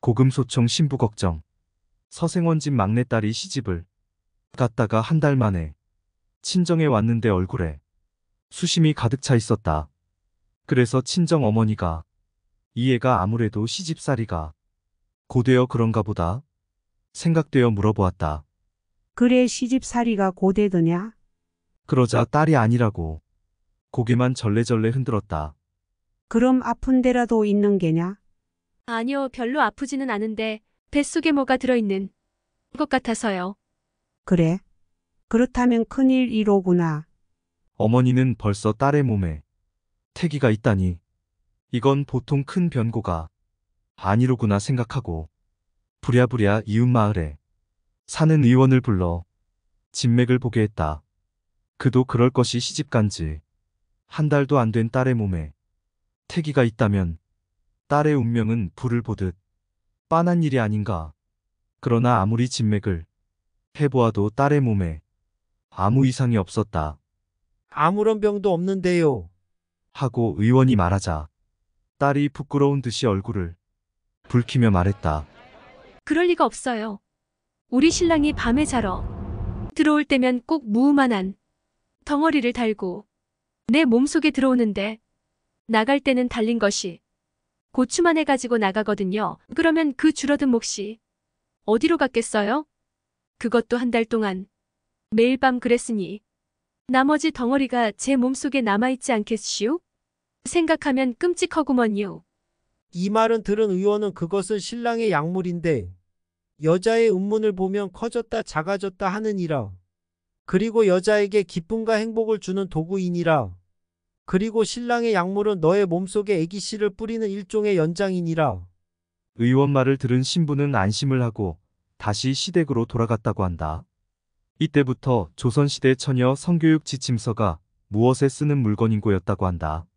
고금소총 신부 걱정. 서생원 집 막내딸이 시집을 갔다가 한 달 만에 친정에 왔는데 얼굴에 수심이 가득 차 있었다. 그래서 친정 어머니가 이 애가 아무래도 시집살이가 고되어 그런가 보다 생각되어 물어보았다. 그래 시집살이가 고되더냐? 그러자 딸이 아니라고 고개만 절레절레 흔들었다. 그럼 아픈 데라도 있는 게냐? 아니요, 별로 아프지는 않은데 뱃속에 뭐가 들어있는 것 같아서요. 그래. 그렇다면 큰일이로구나. 어머니는 벌써 딸의 몸에 태기가 있다니. 이건 보통 큰 변고가 아니로구나 생각하고 부랴부랴 이웃 마을에 사는 의원을 불러 진맥을 보게 했다. 그도 그럴 것이 시집간 지한 달도 안 된 딸의 몸에 태기가 있다면 딸의 운명은 불을 보듯 빤한 일이 아닌가. 그러나 아무리 진맥을 해보아도 딸의 몸에 아무 이상이 없었다. 아무런 병도 없는데요. 하고 의원이 말하자 딸이 부끄러운 듯이 얼굴을 붉히며 말했다. 그럴 리가 없어요. 우리 신랑이 밤에 자러 들어올 때면 꼭 무음한한 덩어리를 달고 내 몸속에 들어오는데 나갈 때는 달린 것이 고추만해 가지고 나가거든요. 그러면 그 줄어든 몫이 어디로 갔겠어요? 그것도 한 달 동안 매일 밤 그랬으니 나머지 덩어리가 제 몸속에 남아있지 않겠시오? 생각하면 끔찍하구먼요. 이 말은 들은 의원은 그것은 신랑의 약물인데 여자의 음문을 보면 커졌다 작아졌다 하느니라. 그리고 여자에게 기쁨과 행복을 주는 도구이니라. 그리고 신랑의 약물은 너의 몸속에 애기씨를 뿌리는 일종의 연장이니라. 의원 말을 들은 신부는 안심을 하고 다시 시댁으로 돌아갔다고 한다. 이때부터 조선시대 처녀 성교육 지침서가 무엇에 쓰는 물건인고였다고 한다.